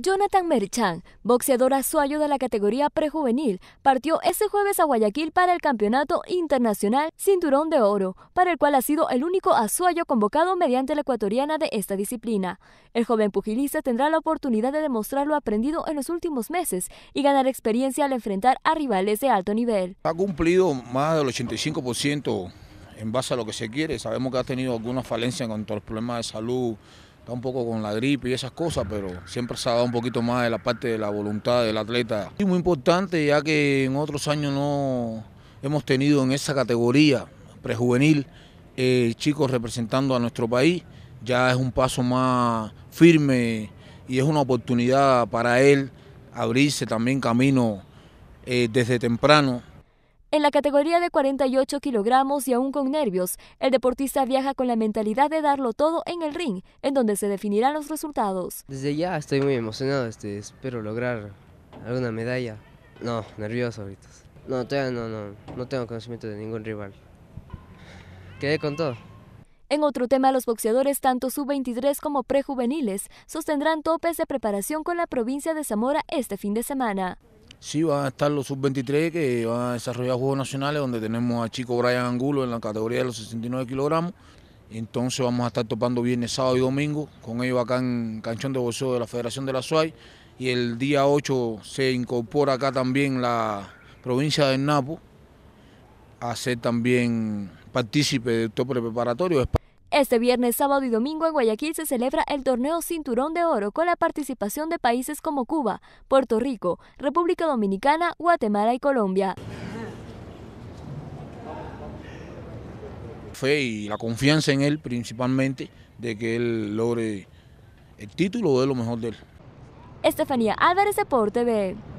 Jonathan Merchan, boxeador azuayo de la categoría prejuvenil, partió este jueves a Guayaquil para el Campeonato Internacional Cinturón de Oro, para el cual ha sido el único azuayo convocado mediante la ecuatoriana de esta disciplina. El joven pugilista tendrá la oportunidad de demostrar lo aprendido en los últimos meses y ganar experiencia al enfrentar a rivales de alto nivel. Ha cumplido más del 85% en base a lo que se quiere. Sabemos que ha tenido algunas falencias en cuanto los problemas de salud está un poco con la gripe y esas cosas, pero siempre se ha dado un poquito más de la parte de la voluntad del atleta. Es muy importante, ya que en otros años no hemos tenido en esa categoría prejuvenil eh, chicos representando a nuestro país, ya es un paso más firme y es una oportunidad para él abrirse también camino eh, desde temprano en la categoría de 48 kilogramos y aún con nervios, el deportista viaja con la mentalidad de darlo todo en el ring, en donde se definirán los resultados. Desde ya estoy muy emocionado, este, espero lograr alguna medalla. No, nervioso ahorita. No, todavía no, no, no tengo conocimiento de ningún rival. Quedé con todo. En otro tema, los boxeadores tanto sub-23 como prejuveniles sostendrán topes de preparación con la provincia de Zamora este fin de semana. Sí, van a estar los sub-23 que van a desarrollar Juegos Nacionales, donde tenemos a Chico Brian Angulo en la categoría de los 69 kilogramos. Entonces vamos a estar topando viernes, sábado y domingo con ellos acá en Canchón de Boxeo de la Federación de la SUAI. Y el día 8 se incorpora acá también la provincia de Napo a ser también partícipe del tope preparatorio. Este viernes, sábado y domingo en Guayaquil se celebra el torneo Cinturón de Oro con la participación de países como Cuba, Puerto Rico, República Dominicana, Guatemala y Colombia. Fe y la confianza en él principalmente de que él logre el título de lo mejor de él. Estefanía Álvarez, Deporte TV.